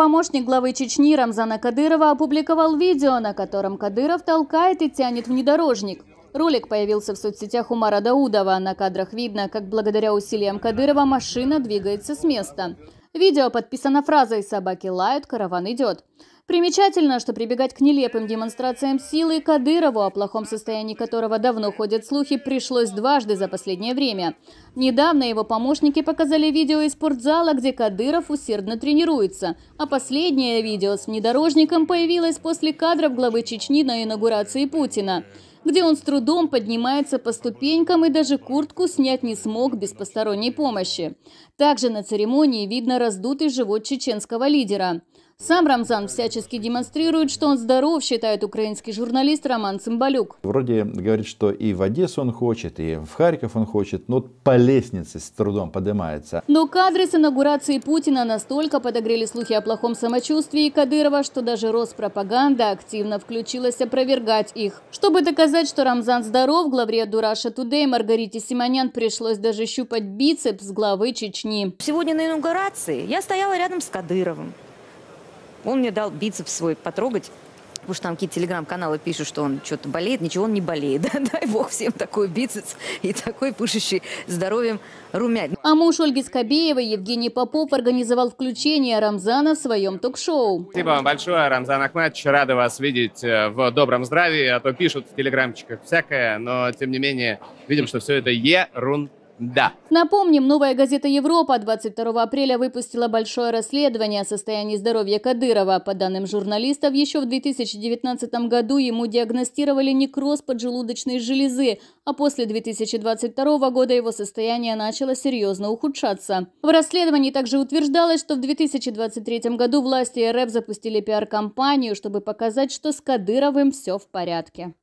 Помощник главы Чечни Рамзана Кадырова опубликовал видео, на котором Кадыров толкает и тянет внедорожник. Ролик появился в соцсетях Умара Даудова. На кадрах видно, как благодаря усилиям Кадырова машина двигается с места. Видео подписано фразой «Собаки лают, караван идет». Примечательно, что прибегать к нелепым демонстрациям силы Кадырову, о плохом состоянии которого давно ходят слухи, пришлось дважды за последнее время. Недавно его помощники показали видео из спортзала, где Кадыров усердно тренируется, а последнее видео с внедорожником появилось после кадров главы Чечни на инаугурации Путина где он с трудом поднимается по ступенькам и даже куртку снять не смог без посторонней помощи. Также на церемонии видно раздутый живот чеченского лидера. Сам Рамзан всячески демонстрирует, что он здоров, считает украинский журналист Роман Цымбалюк. Вроде говорит, что и в Одессу он хочет, и в Харьков он хочет, но по лестнице с трудом поднимается. Но кадры с инаугурации Путина настолько подогрели слухи о плохом самочувствии Кадырова, что даже Роспропаганда активно включилась опровергать их. Чтобы доказать, что Рамзан здоров, главре Дураша Тудей Маргарите Симонян пришлось даже щупать бицепс главы Чечни. Сегодня на инаугурации я стояла рядом с Кадыровым. Он мне дал бицепс свой потрогать, потому что там какие-то телеграм-каналы пишут, что он что-то болеет, ничего он не болеет. Да? Дай бог всем такой бицепс и такой пышущий здоровьем румянь. А муж Ольги Скобеевой Евгений Попов организовал включение Рамзана в своем ток-шоу. Спасибо вам большое, Рамзан Ахматович. Рада вас видеть э, в добром здравии, а то пишут в телеграмчиках всякое, но тем не менее видим, что все это ерунда. Да. Напомним, новая газета «Европа» 22 апреля выпустила большое расследование о состоянии здоровья Кадырова. По данным журналистов, еще в 2019 году ему диагностировали некроз поджелудочной железы, а после 2022 года его состояние начало серьезно ухудшаться. В расследовании также утверждалось, что в 2023 году власти РФ запустили пиар-компанию, чтобы показать, что с Кадыровым все в порядке.